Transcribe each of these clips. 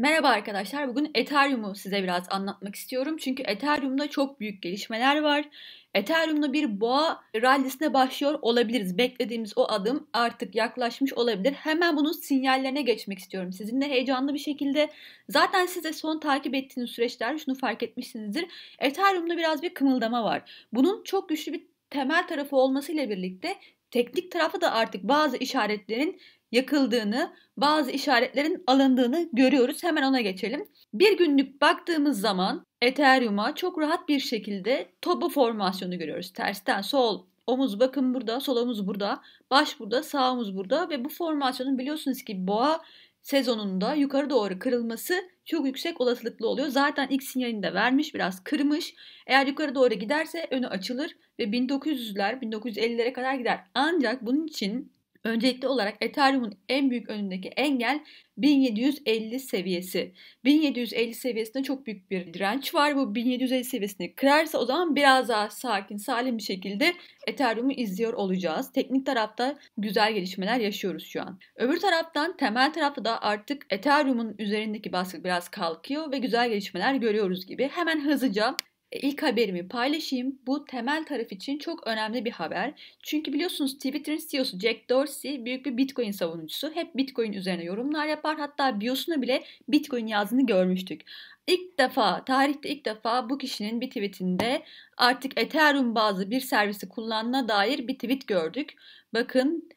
Merhaba arkadaşlar. Bugün Ethereum'u size biraz anlatmak istiyorum. Çünkü Ethereum'da çok büyük gelişmeler var. Ethereum'da bir boğa rallisine başlıyor olabiliriz. Beklediğimiz o adım artık yaklaşmış olabilir. Hemen bunun sinyallerine geçmek istiyorum. Sizinle heyecanlı bir şekilde zaten size son takip ettiğiniz süreçler, şunu fark etmişsinizdir. Ethereum'da biraz bir kımıldama var. Bunun çok güçlü bir temel tarafı olmasıyla birlikte teknik tarafı da artık bazı işaretlerin yakıldığını, bazı işaretlerin alındığını görüyoruz. Hemen ona geçelim. Bir günlük baktığımız zaman Ethereum'a çok rahat bir şekilde topu formasyonu görüyoruz. Tersten sol omuz bakın burada, sol omuz burada, baş burada, sağ omuz burada ve bu formasyonun biliyorsunuz ki boğa sezonunda yukarı doğru kırılması çok yüksek olasılıklı oluyor. Zaten ilk sinyalini de vermiş biraz kırmış. Eğer yukarı doğru giderse önü açılır ve 1900'ler 1950'lere kadar gider. Ancak bunun için Öncelikli olarak Ethereum'un en büyük önündeki engel 1750 seviyesi. 1750 seviyesinde çok büyük bir direnç var. Bu 1750 seviyesini kırarsa o zaman biraz daha sakin, salim bir şekilde Ethereum'u izliyor olacağız. Teknik tarafta güzel gelişmeler yaşıyoruz şu an. Öbür taraftan temel tarafta da artık Ethereum'un üzerindeki baskı biraz kalkıyor ve güzel gelişmeler görüyoruz gibi. Hemen hızlıca İlk haberimi paylaşayım. Bu temel taraf için çok önemli bir haber. Çünkü biliyorsunuz Twitter'ın CEO'su Jack Dorsey büyük bir Bitcoin savunucusu. Hep Bitcoin üzerine yorumlar yapar. Hatta biosuna e bile Bitcoin yazdığını görmüştük. İlk defa, tarihte ilk defa bu kişinin bir tweetinde artık Ethereum bazı bir servisi kullanına dair bir tweet gördük. Bakın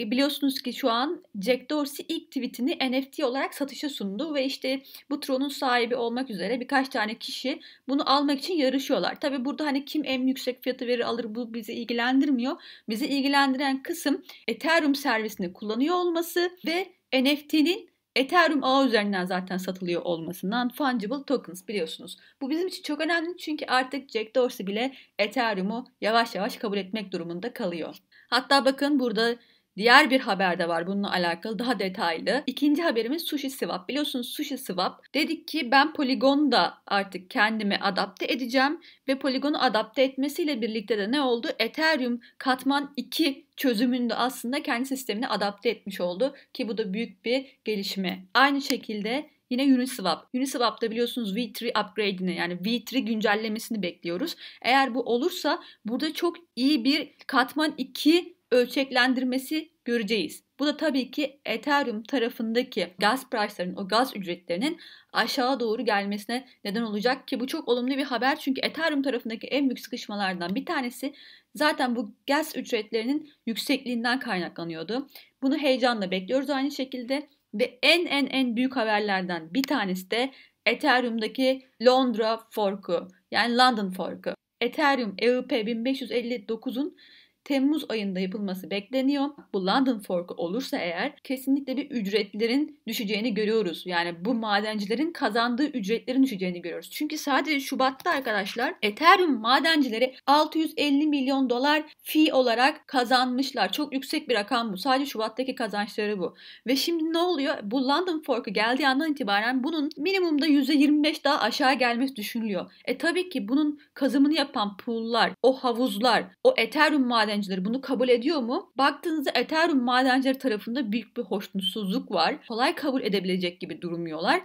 e, biliyorsunuz ki şu an Jack Dorsey ilk tweetini NFT olarak satışa sundu ve işte bu Tron'un sahibi olmak üzere birkaç tane kişi bunu almak için yarışıyorlar. Tabi burada hani kim en yüksek fiyatı verir alır bu bizi ilgilendirmiyor. Bizi ilgilendiren kısım Ethereum servisini kullanıyor olması ve NFT'nin Ethereum ağı üzerinden zaten satılıyor olmasından, fungible tokens biliyorsunuz. Bu bizim için çok önemli çünkü artık Jack Dorsey bile Ethereum'u yavaş yavaş kabul etmek durumunda kalıyor. Hatta bakın burada Diğer bir haber de var bununla alakalı daha detaylı. İkinci haberimiz Sushi Swap. Biliyorsunuz Sushi Swap dedik ki ben Polygon'da artık kendimi adapte edeceğim ve Polygon'u adapte etmesiyle birlikte de ne oldu? Ethereum katman 2 çözümünde aslında kendi sistemini adapte etmiş oldu ki bu da büyük bir gelişme. Aynı şekilde Yine Uniswap. Uniswap'ta biliyorsunuz V3 upgrade'ini yani V3 güncellemesini bekliyoruz. Eğer bu olursa burada çok iyi bir katman 2 ölçeklendirmesi göreceğiz. Bu da tabii ki Ethereum tarafındaki gaz price'larının o gaz ücretlerinin aşağı doğru gelmesine neden olacak ki bu çok olumlu bir haber çünkü Ethereum tarafındaki en büyük sıkışmalardan bir tanesi zaten bu gaz ücretlerinin yüksekliğinden kaynaklanıyordu. Bunu heyecanla bekliyoruz aynı şekilde ve en en en büyük haberlerden bir tanesi de Ethereum'daki Londra forku yani London forku. Ethereum EIP 1559'un Temmuz ayında yapılması bekleniyor. Bu London Fork olursa eğer kesinlikle bir ücretlerin düşeceğini görüyoruz. Yani bu madencilerin kazandığı ücretlerin düşeceğini görüyoruz. Çünkü sadece Şubat'ta arkadaşlar Ethereum madencileri 650 milyon dolar fee olarak kazanmışlar. Çok yüksek bir rakam bu. Sadece Şubat'taki kazançları bu. Ve şimdi ne oluyor? Bu London Fork'u geldiği andan itibaren bunun minimumda %25 daha aşağı gelmesi düşünülüyor. E tabii ki bunun kazımını yapan pool'lar, o havuzlar, o Ethereum maden madencileri bunu kabul ediyor mu? Baktığınızda Ethereum madencileri tarafında büyük bir hoşnutsuzluk var. Kolay kabul edebilecek gibi durmuyorlar.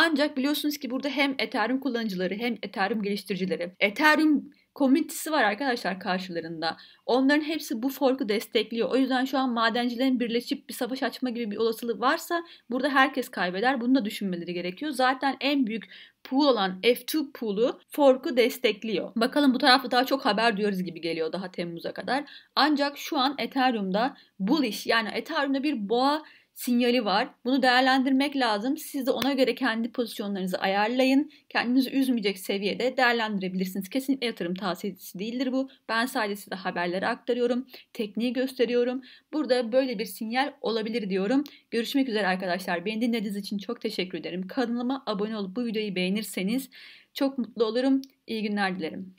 Ancak biliyorsunuz ki burada hem Ethereum kullanıcıları hem Ethereum geliştiricileri, Ethereum komünitesi var arkadaşlar karşılarında. Onların hepsi bu forku destekliyor. O yüzden şu an madencilerin birleşip bir savaş açma gibi bir olasılık varsa burada herkes kaybeder. Bunu da düşünmeleri gerekiyor. Zaten en büyük pool olan F2 pool'u forku destekliyor. Bakalım bu tarafta daha çok haber diyoruz gibi geliyor daha Temmuz'a kadar. Ancak şu an Ethereum'da bullish yani Ethereum'da bir boğa sinyali var. Bunu değerlendirmek lazım. Siz de ona göre kendi pozisyonlarınızı ayarlayın. Kendinizi üzmeyecek seviyede değerlendirebilirsiniz. Kesinlikle yatırım tavsiyesi değildir bu. Ben sadece size haberleri aktarıyorum. Tekniği gösteriyorum. Burada böyle bir sinyal olabilir diyorum. Görüşmek üzere arkadaşlar. Beni dinlediğiniz için çok teşekkür ederim. Kanalıma abone olup bu videoyu beğenirseniz çok mutlu olurum. İyi günler dilerim.